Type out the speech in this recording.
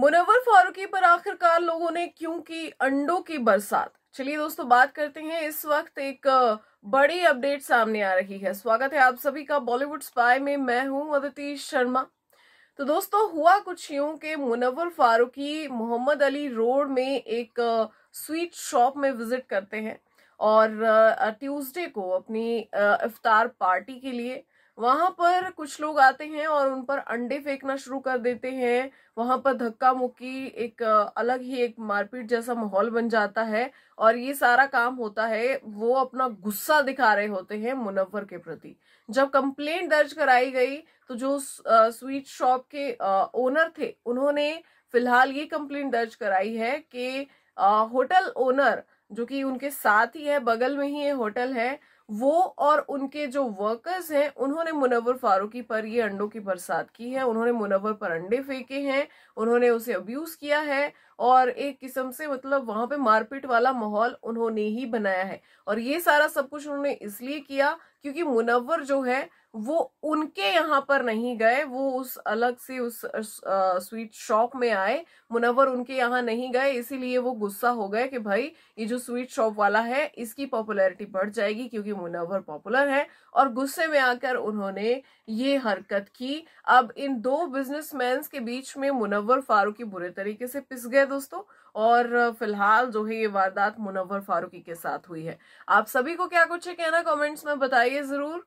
मुनवर फारूकी पर आखिरकार लोगों ने क्यों की अंडों की बरसात चलिए दोस्तों बात करते हैं इस वक्त एक बड़ी अपडेट सामने आ रही है स्वागत है आप सभी का बॉलीवुड स्पाई में मैं हूं अदिति शर्मा तो दोस्तों हुआ कुछ यूं कि मुनवर फारूकी मोहम्मद अली रोड में एक स्वीट शॉप में विजिट करते हैं और ट्यूसडे को अपनी इफ्तार पार्टी के लिए वहां पर कुछ लोग आते हैं और उन पर अंडे फेंकना शुरू कर देते हैं वहां पर धक्का मुक्की एक अलग ही एक मारपीट जैसा माहौल बन जाता है और ये सारा काम होता है वो अपना गुस्सा दिखा रहे होते हैं मुनव्वर के प्रति जब कंप्लेंट दर्ज कराई गई तो जो स्वीट शॉप के ओनर थे उन्होंने फिलहाल ये कंप्लेंट दर्ज कराई है कि होटल ओनर जो कि उनके साथ ही है बगल में ही ये होटल है वो और उनके जो वर्कर्स हैं उन्होंने मुनवर फारूकी पर ये अंडों की बरसात की है उन्होंने मुनवर पर अंडे फेंके हैं उन्होंने उसे अब्यूज़ किया है और एक किस्म से मतलब वहां पे मारपीट वाला माहौल उन्होंने ही बनाया है और ये सारा सब कुछ उन्होंने इसलिए किया क्योंकि मुनवर जो है वो उनके यहाँ पर नहीं गए वो उस अलग से उस स्वीट शॉप में आए मुनवर उनके यहाँ नहीं गए इसीलिए वो गुस्सा हो गए कि भाई ये जो स्वीट शॉप वाला है इसकी पॉपुलैरिटी बढ़ जाएगी क्योंकि मुनवर पॉपुलर है और गुस्से में आकर उन्होंने ये हरकत की अब इन दो बिजनेसमैन के बीच में मुनवर फारूकी बुरे तरीके से पिस गए दोस्तों और फिलहाल जो है ये वारदात मुनवर फारूकी के साथ हुई है आप सभी को क्या कुछ है कहना कॉमेंट्स में बताइए जरूर